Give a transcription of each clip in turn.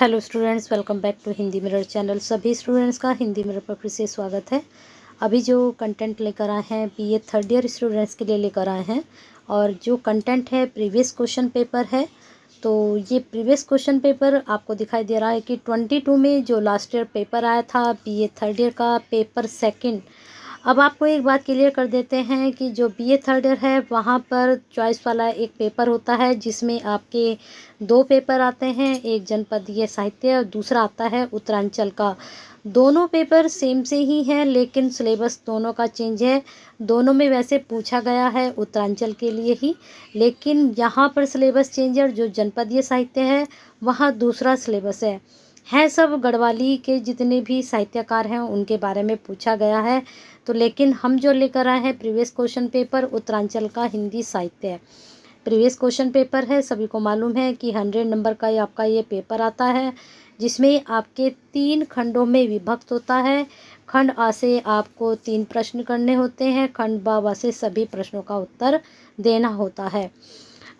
hello students welcome back to Hindi mirror channel सभी students का Hindi mirror पर फिर से स्वागत है अभी जो कंटेंट लेकर आए हैं B A third year students के लिए लेकर आए हैं और जो कंटेंट है प्रीवियस क्वेश्चन पेपर है तो ये प्रीवियस क्वेश्चन पेपर आपको दिखाई दे रहा है कि ट्वेंटी टू में जो लास्ट ईयर पेपर आया था बी ए थर्ड ईयर का पेपर सेकेंड अब आपको एक बात क्लियर कर देते हैं कि जो बीए थर्ड ईयर है वहाँ पर चॉइस वाला एक पेपर होता है जिसमें आपके दो पेपर आते हैं एक जनपदीय साहित्य और दूसरा आता है उत्तरांचल का दोनों पेपर सेम से ही हैं लेकिन सिलेबस दोनों का चेंज है दोनों में वैसे पूछा गया है उत्तरांचल के लिए ही लेकिन यहाँ पर सिलेबस चेंज है जो जनपदीय साहित्य है वहाँ दूसरा सिलेबस है हैं सब गढ़वाली के जितने भी साहित्यकार हैं उनके बारे में पूछा गया है तो लेकिन हम जो लेकर आए हैं प्रीवियस क्वेश्चन पेपर उत्तरांचल का हिंदी साहित्य है प्रीवियस क्वेश्चन पेपर है सभी को मालूम है कि हंड्रेड नंबर का ये आपका ये पेपर आता है जिसमें आपके तीन खंडों में विभक्त होता है खंड आ से आपको तीन प्रश्न करने होते हैं खंड बाबा से सभी प्रश्नों का उत्तर देना होता है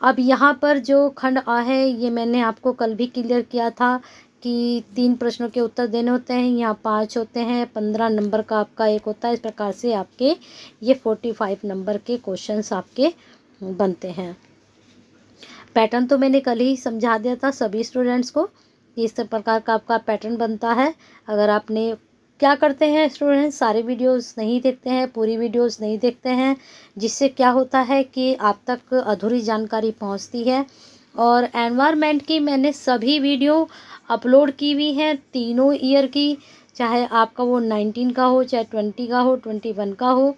अब यहाँ पर जो खंड आ है ये मैंने आपको कल भी क्लियर किया था कि तीन प्रश्नों के उत्तर देने होते हैं यहाँ पाँच होते हैं पंद्रह नंबर का आपका एक होता है इस प्रकार से आपके ये फोर्टी फाइव नंबर के क्वेश्चंस आपके बनते हैं पैटर्न तो मैंने कल ही समझा दिया था सभी स्टूडेंट्स को कि इस प्रकार का आपका पैटर्न बनता है अगर आपने क्या करते हैं स्टूडेंट्स सारे वीडियोस नहीं देखते हैं पूरी वीडियोस नहीं देखते हैं जिससे क्या होता है कि आप तक अधूरी जानकारी पहुंचती है और एनवायरनमेंट की मैंने सभी वीडियो अपलोड की हुई हैं तीनों ईयर की चाहे आपका वो नाइनटीन का हो चाहे ट्वेंटी का हो ट्वेंटी वन का हो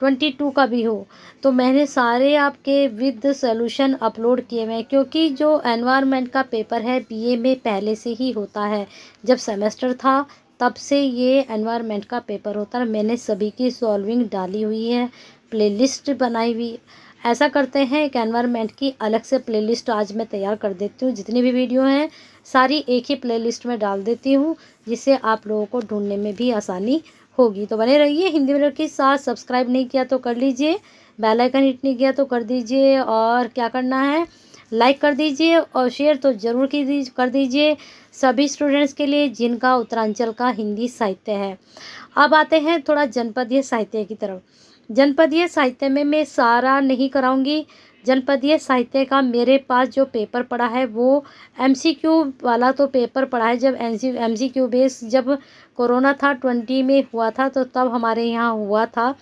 ट्वेंटी टू का भी हो तो मैंने सारे आपके विद सोल्यूशन अपलोड किए हुए हैं क्योंकि जो एनवायरनमेंट का पेपर है बीए में पहले से ही होता है जब सेमेस्टर था तब से ये एनवायरनमेंट का पेपर होता है मैंने सभी की सॉल्विंग डाली हुई है प्लेलिस्ट बनाई हुई ऐसा करते हैं एक एनवायरमेंट की अलग से प्लेलिस्ट आज मैं तैयार कर देती हूँ जितनी भी वीडियो हैं सारी एक ही प्लेलिस्ट में डाल देती हूँ जिससे आप लोगों को ढूंढने में भी आसानी होगी तो बने रहिए हिंदी मिलर के साथ सब्सक्राइब नहीं किया तो कर लीजिए बेल आइकन हिट नहीं किया तो कर दीजिए और क्या करना है लाइक कर दीजिए और शेयर तो ज़रूर की कर दीजिए सभी स्टूडेंट्स के लिए जिनका उत्तरांचल का हिंदी साहित्य है अब आते हैं थोड़ा जनपदीय साहित्य की तरफ जनपदीय साहित्य में मैं सारा नहीं कराऊंगी जनपदीय साहित्य का मेरे पास जो पेपर पड़ा है वो एमसीक्यू वाला तो पेपर पड़ा है जब एम सी क्यू बेस जब कोरोना था ट्वेंटी में हुआ था तो तब हमारे यहाँ हुआ था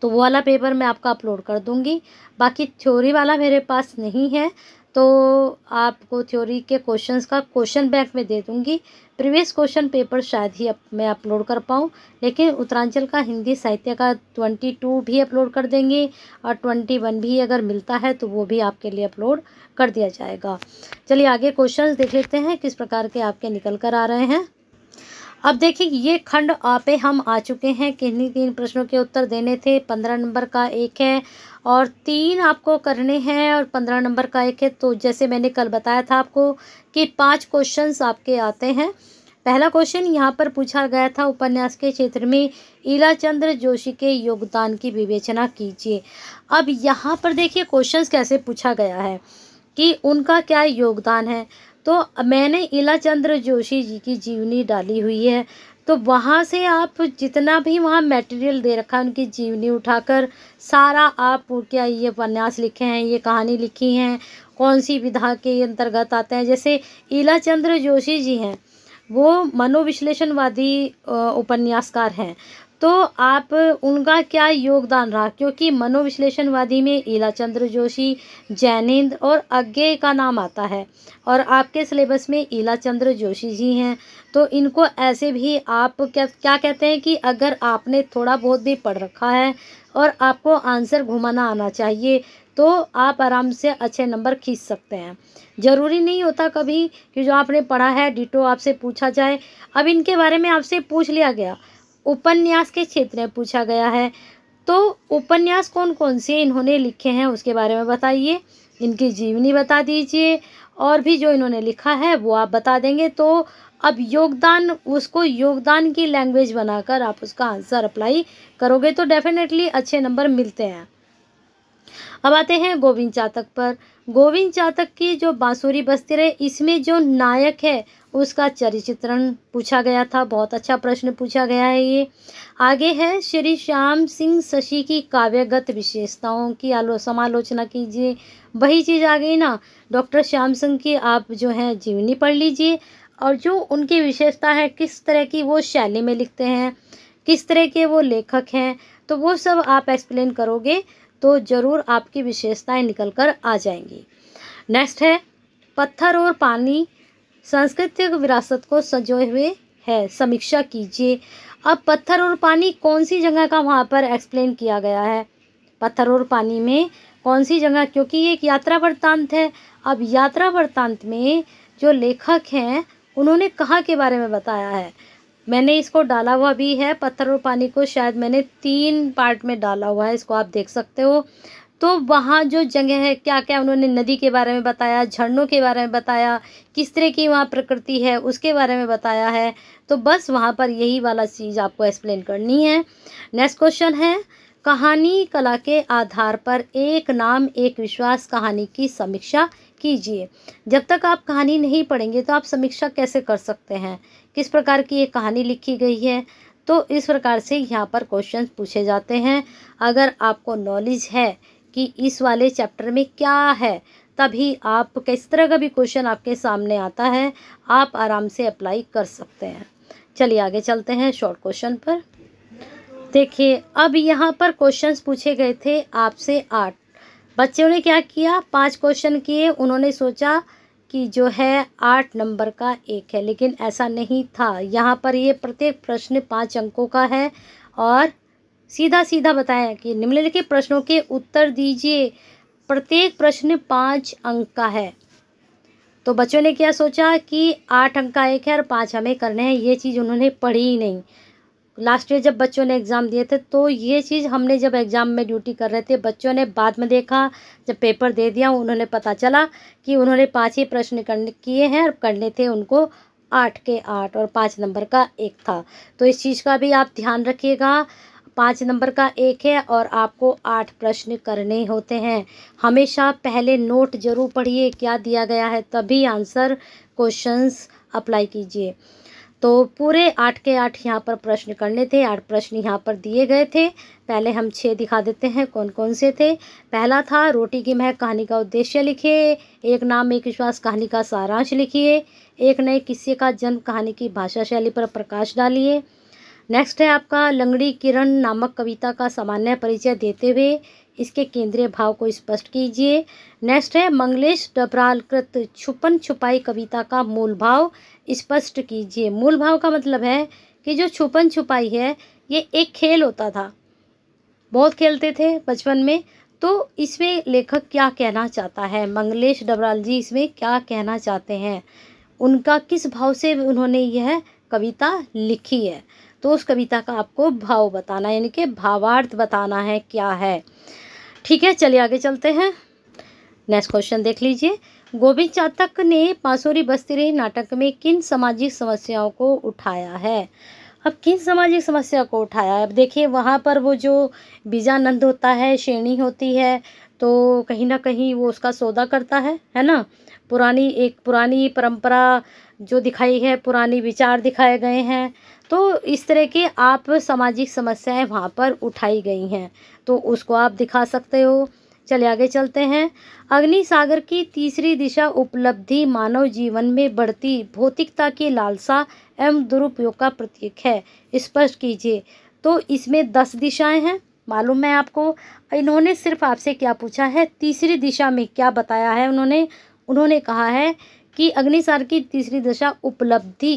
तो वो वाला पेपर मैं आपका अपलोड कर दूँगी बाकी थ्योरी वाला मेरे पास नहीं है तो आपको थ्योरी के क्वेश्चंस का क्वेश्चन बैंक में दे दूंगी प्रीवियस क्वेश्चन पेपर शायद ही अप, मैं अपलोड कर पाऊँ लेकिन उत्तरांचल का हिंदी साहित्य का ट्वेंटी टू भी अपलोड कर देंगे और ट्वेंटी वन भी अगर मिलता है तो वो भी आपके लिए अपलोड कर दिया जाएगा चलिए आगे क्वेश्चंस देख लेते हैं किस प्रकार के आपके निकल कर आ रहे हैं अब देखिए ये खंड पे हम आ चुके हैं किन्हीं तीन प्रश्नों के उत्तर देने थे पंद्रह नंबर का एक है और तीन आपको करने हैं और पंद्रह नंबर का एक है तो जैसे मैंने कल बताया था आपको कि पांच क्वेश्चंस आपके आते हैं पहला क्वेश्चन यहाँ पर पूछा गया था उपन्यास के क्षेत्र में ईला चंद्र जोशी के योगदान की विवेचना कीजिए अब यहाँ पर देखिए क्वेश्चन कैसे पूछा गया है कि उनका क्या योगदान है तो मैंने इला चंद्र जोशी जी की जीवनी डाली हुई है तो वहाँ से आप जितना भी वहाँ मटेरियल दे रखा है उनकी जीवनी उठाकर सारा आप क्या ये उपन्यास लिखे हैं ये कहानी लिखी हैं कौन सी विधा के अंतर्गत आते हैं जैसे इला चंद्र जोशी जी हैं वो मनोविश्लेषणवादी उपन्यासकार हैं तो आप उनका क्या योगदान रहा क्योंकि मनोविश्लेषणवादी में ईला चंद्र जोशी जैनेन्द्र और अज्ञे का नाम आता है और आपके सिलेबस में ईला चंद्र जोशी जी हैं तो इनको ऐसे भी आप क्या क्या कहते हैं कि अगर आपने थोड़ा बहुत भी पढ़ रखा है और आपको आंसर घुमाना आना चाहिए तो आप आराम से अच्छे नंबर खींच सकते हैं ज़रूरी नहीं होता कभी कि जो आपने पढ़ा है डिटो आपसे पूछा जाए अब इनके बारे में आपसे पूछ लिया गया उपन्यास के क्षेत्र में पूछा गया है तो उपन्यास कौन कौन से इन्होंने लिखे हैं उसके बारे में बताइए इनकी जीवनी बता दीजिए और भी जो इन्होंने लिखा है वो आप बता देंगे तो अब योगदान उसको योगदान की लैंग्वेज बनाकर आप उसका आंसर अप्लाई करोगे तो डेफिनेटली अच्छे नंबर मिलते हैं अब आते हैं गोविंद चातक पर गोविंद चातक की जो बांसुरी बस्ती रहे इसमें जो नायक है उसका चरित्रण पूछा गया था बहुत अच्छा प्रश्न पूछा गया है ये आगे है श्री श्याम सिंह शशि की काव्यगत विशेषताओं की आलो समालोचना कीजिए वही चीज़ आ गई ना डॉक्टर श्याम सिंह की आप जो है जीवनी पढ़ लीजिए और जो उनकी विशेषता है किस तरह की वो शैली में लिखते हैं किस तरह के वो लेखक हैं तो वो सब आप एक्सप्लेन करोगे तो ज़रूर आपकी विशेषताएं निकल कर आ जाएंगी नेक्स्ट है पत्थर और पानी सांस्कृतिक विरासत को सजोए हुए है समीक्षा कीजिए अब पत्थर और पानी कौन सी जगह का वहाँ पर एक्सप्लेन किया गया है पत्थर और पानी में कौन सी जगह क्योंकि ये एक यात्रा वृत्तांत है अब यात्रा वृत्तांत में जो लेखक हैं उन्होंने कहाँ के बारे में बताया है मैंने इसको डाला हुआ भी है पत्थर और पानी को शायद मैंने तीन पार्ट में डाला हुआ है इसको आप देख सकते हो तो वहाँ जो जगह है क्या क्या उन्होंने नदी के बारे में बताया झरनों के बारे में बताया किस तरह की वहाँ प्रकृति है उसके बारे में बताया है तो बस वहाँ पर यही वाला चीज़ आपको एक्सप्लेन करनी है नेक्स्ट क्वेश्चन है कहानी कला के आधार पर एक नाम एक विश्वास कहानी की समीक्षा कीजिए जब तक आप कहानी नहीं पढ़ेंगे तो आप समीक्षा कैसे कर सकते हैं किस प्रकार की ये कहानी लिखी गई है तो इस प्रकार से यहाँ पर क्वेश्चन पूछे जाते हैं अगर आपको नॉलेज है कि इस वाले चैप्टर में क्या है तभी आप किस तरह का भी क्वेश्चन आपके सामने आता है आप आराम से अप्लाई कर सकते हैं चलिए आगे चलते हैं शॉर्ट क्वेश्चन पर देखिए अब यहाँ पर क्वेश्चंस पूछे गए थे आपसे आठ बच्चों ने क्या किया पांच क्वेश्चन किए उन्होंने सोचा कि जो है आठ नंबर का एक है लेकिन ऐसा नहीं था यहाँ पर ये प्रत्येक प्रश्न पाँच अंकों का है और सीधा सीधा बताया कि निम्नलिखित प्रश्नों के उत्तर दीजिए प्रत्येक प्रश्न पाँच अंक का है तो बच्चों ने क्या सोचा कि आठ अंक का एक है और पाँच हमें करने हैं ये चीज़ उन्होंने पढ़ी ही नहीं लास्ट ईयर जब बच्चों ने एग्ज़ाम दिए थे तो ये चीज़ हमने जब एग्ज़ाम में ड्यूटी कर रहे थे बच्चों ने बाद में देखा जब पेपर दे दिया उन्होंने पता चला कि उन्होंने पाँच ही प्रश्न करने किए हैं और करने थे उनको आठ के आठ और पाँच नंबर का एक था तो इस चीज़ का भी आप ध्यान रखिएगा पाँच नंबर का एक है और आपको आठ प्रश्न करने होते हैं हमेशा पहले नोट जरूर पढ़िए क्या दिया गया है तभी आंसर क्वेश्चंस अप्लाई कीजिए तो पूरे आठ के आठ यहाँ पर प्रश्न करने थे आठ प्रश्न यहाँ पर दिए गए थे पहले हम छः दिखा देते हैं कौन कौन से थे पहला था रोटी की महक कहानी का उद्देश्य लिखिए एक नाम एक विश्वास कहानी का सारांश लिखिए एक नए किस्से का जन्म कहानी की भाषा शैली पर प्रकाश डालिए नेक्स्ट है आपका लंगड़ी किरण नामक कविता का सामान्य परिचय देते हुए इसके केंद्रीय भाव को स्पष्ट कीजिए नेक्स्ट है मंगलेश डबरालकृत छुपन छुपाई कविता का मूल भाव स्पष्ट कीजिए मूल भाव का मतलब है कि जो छुपन छुपाई है ये एक खेल होता था बहुत खेलते थे बचपन में तो इसमें लेखक क्या कहना चाहता है मंगलेश डबराल जी इसमें क्या कहना चाहते हैं उनका किस भाव से उन्होंने यह कविता लिखी है तो उस कविता का आपको भाव बताना यानी कि भावार्थ बताना है क्या है ठीक है चलिए आगे चलते हैं नेक्स्ट क्वेश्चन देख लीजिए गोविंद चातक ने पांसोरी बस्ती रे नाटक में किन सामाजिक समस्याओं को उठाया है अब किन सामाजिक समस्या को उठाया है अब देखिए वहाँ पर वो जो बीजानंद होता है श्रेणी होती है तो कहीं ना कहीं वो उसका सौदा करता है है ना पुरानी एक पुरानी परंपरा जो दिखाई है पुरानी विचार दिखाए गए हैं तो इस तरह के आप सामाजिक समस्याएं वहाँ पर उठाई गई हैं तो उसको आप दिखा सकते हो चले आगे चलते हैं अग्नि सागर की तीसरी दिशा उपलब्धि मानव जीवन में बढ़ती भौतिकता की लालसा एवं दुरुपयोग का प्रतीक है स्पष्ट कीजिए तो इसमें दस दिशाएं हैं मालूम है आपको इन्होंने सिर्फ आपसे क्या पूछा है तीसरी दिशा में क्या बताया है उन्होंने उन्होंने कहा है कि अग्निसार की तीसरी दशा उपलब्धि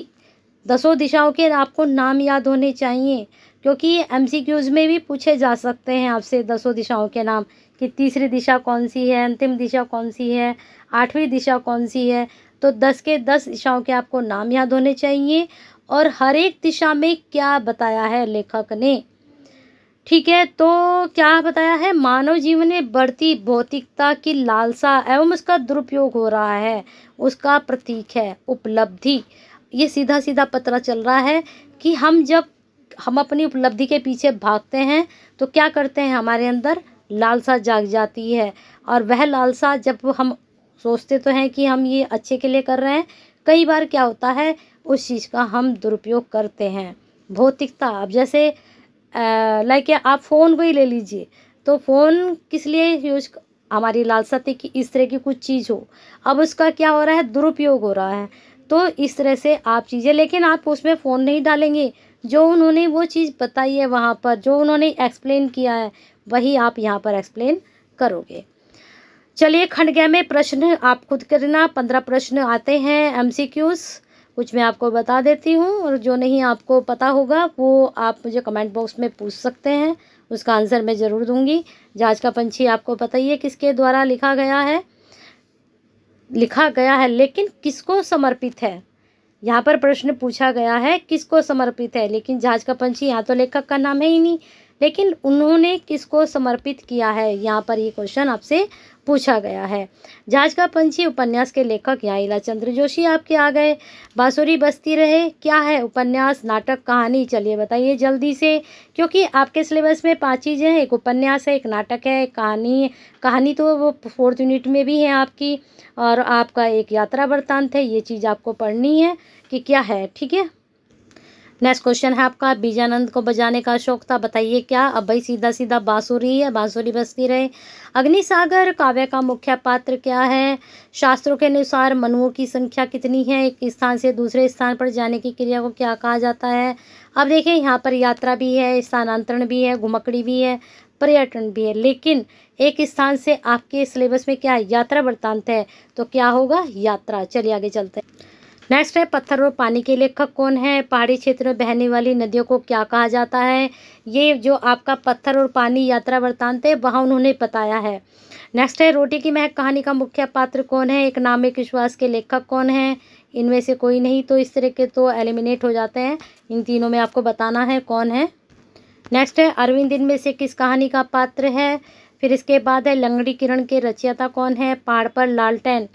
दसों दिशाओं के आपको नाम याद होने चाहिए क्योंकि ये एम में भी पूछे जा सकते हैं आपसे दसों दिशाओं के नाम कि तीसरी दिशा कौन सी है अंतिम दिशा कौन सी है आठवीं दिशा कौन सी है तो दस के दस दिशाओं के आपको नाम याद होने चाहिए और हर एक दिशा में क्या बताया है लेखक ने ठीक है तो क्या बताया है मानव जीवन में बढ़ती भौतिकता की लालसा एवं उसका दुरुपयोग हो रहा है उसका प्रतीक है उपलब्धि ये सीधा सीधा पता चल रहा है कि हम जब हम अपनी उपलब्धि के पीछे भागते हैं तो क्या करते हैं हमारे अंदर लालसा जाग जाती है और वह लालसा जब हम सोचते तो हैं कि हम ये अच्छे के लिए कर रहे हैं कई बार क्या होता है उस चीज़ का हम दुरुपयोग करते हैं भौतिकता अब जैसे लाइक आप फ़ोन को ही ले लीजिए तो फ़ोन किस लिए यूज हमारी लालसा थी कि इस तरह की कुछ चीज़ हो अब उसका क्या हो रहा है दुरुपयोग हो रहा है तो इस तरह से आप चीज़ें लेकिन आप उसमें फ़ोन नहीं डालेंगे जो उन्होंने वो चीज़ बताई है वहाँ पर जो उन्होंने एक्सप्लेन किया है वही आप यहाँ पर एक्सप्लेन करोगे चलिए खंड गया में प्रश्न आप खुद करना पंद्रह प्रश्न आते हैं एमसीक्यूज़ कुछ मैं आपको बता देती हूँ और जो नहीं आपको पता होगा वो आप मुझे कमेंट बॉक्स में पूछ सकते हैं उसका आंसर मैं ज़रूर दूंगी जांच का पंछी आपको पता ही है किसके द्वारा लिखा गया है लिखा गया है लेकिन किसको समर्पित है यहाँ पर प्रश्न पूछा गया है किसको समर्पित है लेकिन जांच का पंछी यहाँ तो लेखक का नाम है ही नहीं लेकिन उन्होंने किसको समर्पित किया है यहाँ पर ये क्वेश्चन आपसे पूछा गया है जाज का पंछी उपन्यास के लेखक यहाँ इला चंद्र जोशी आपके आ गए बांसुरी बस्ती रहे क्या है उपन्यास नाटक कहानी चलिए बताइए जल्दी से क्योंकि आपके सिलेबस में पाँच चीज़ें हैं एक उपन्यास है एक नाटक है एक कहानी कहानी तो वो फोर्थ यूनिट में भी है आपकी और आपका एक यात्रा वृत्तांत है ये चीज़ आपको पढ़नी है कि क्या है ठीक है नेक्स्ट क्वेश्चन है आपका बीजानंद को बजाने का शौक था बताइए क्या अब भाई सीधा सीधा बांसुरी है बांसुरी बसती रहे अग्निसागर काव्य का मुख्य पात्र क्या है शास्त्रों के अनुसार मनुओं की संख्या कितनी है एक स्थान से दूसरे स्थान पर जाने की क्रिया को क्या कहा जाता है अब देखें यहाँ पर यात्रा भी है स्थानांतरण भी है घुमकड़ी भी है पर्यटन भी है लेकिन एक स्थान से आपके सिलेबस में क्या यात्रा वृत्तांत है तो क्या होगा यात्रा चलिए आगे चलते हैं नेक्स्ट है पत्थर और पानी के लेखक कौन है पहाड़ी क्षेत्र में बहने वाली नदियों को क्या कहा जाता है ये जो आपका पत्थर और पानी यात्रा वृत्तांत है वहाँ उन्होंने बताया है नेक्स्ट है रोटी की महक कहानी का मुख्य पात्र कौन है एक नाम एक विश्वास के लेखक कौन है इनमें से कोई नहीं तो इस तरह के तो एलिमिनेट हो जाते हैं इन तीनों में आपको बताना है कौन है नेक्स्ट है अरविंद इनमें से किस कहानी का पात्र है फिर इसके बाद है लंगड़ी किरण के रचयिता कौन है पहाड़ पर लालटेन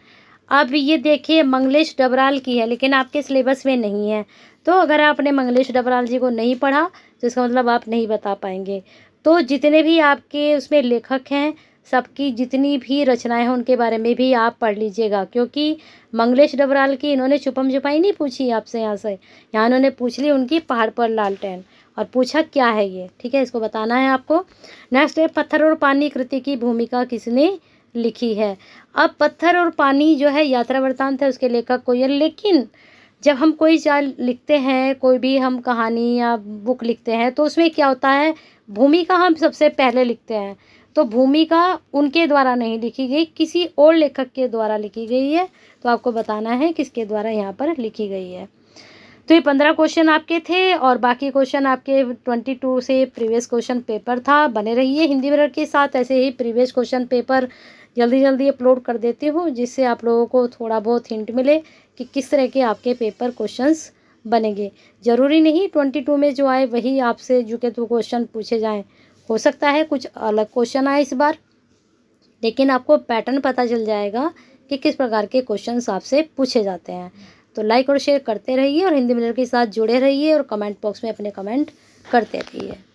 अब ये देखिए मंगलेश डबराल की है लेकिन आपके सिलेबस में नहीं है तो अगर आपने मंगलेश डबराल जी को नहीं पढ़ा तो इसका मतलब आप नहीं बता पाएंगे तो जितने भी आपके उसमें लेखक हैं सबकी जितनी भी रचनाएं हैं उनके बारे में भी आप पढ़ लीजिएगा क्योंकि मंगलेश डबराल की इन्होंने छुपम छुपाई नहीं पूछी आपसे यहाँ से यहाँ इन्होंने पूछ ली उनकी पहाड़ पर लालटेन और पूछा क्या है ये ठीक है इसको बताना है आपको नेक्स्ट है पत्थर और पानी कृति की भूमिका किसने लिखी है अब पत्थर और पानी जो है यात्रा वृतांत है उसके लेखक को यह लेकिन जब हम कोई चाल लिखते हैं कोई भी हम कहानी या बुक लिखते हैं तो उसमें क्या होता है भूमिका हम सबसे पहले लिखते हैं तो भूमिका उनके द्वारा नहीं लिखी गई किसी और लेखक के द्वारा लिखी गई है तो आपको बताना है किसके द्वारा यहाँ पर लिखी गई है तो ये पंद्रह क्वेश्चन आपके थे और बाकी क्वेश्चन आपके ट्वेंटी टू से प्रीवियस क्वेश्चन पेपर था बने रहिए हिंदी मिरर के साथ ऐसे ही प्रीवियस क्वेश्चन पेपर जल्दी जल्दी अपलोड कर देती हूँ जिससे आप लोगों को थोड़ा बहुत हिंट मिले कि किस तरह के आपके पेपर क्वेश्चंस बनेंगे ज़रूरी नहीं ट्वेंटी टू में जो आए वही आपसे जो के तो क्वेश्चन पूछे जाएँ हो सकता है कुछ अलग क्वेश्चन आए इस बार लेकिन आपको पैटर्न पता चल जाएगा कि किस प्रकार के क्वेश्चन आपसे पूछे जाते हैं तो लाइक और शेयर करते रहिए और हिंदी मिलर के साथ जुड़े रहिए और कमेंट बॉक्स में अपने कमेंट करते रहिए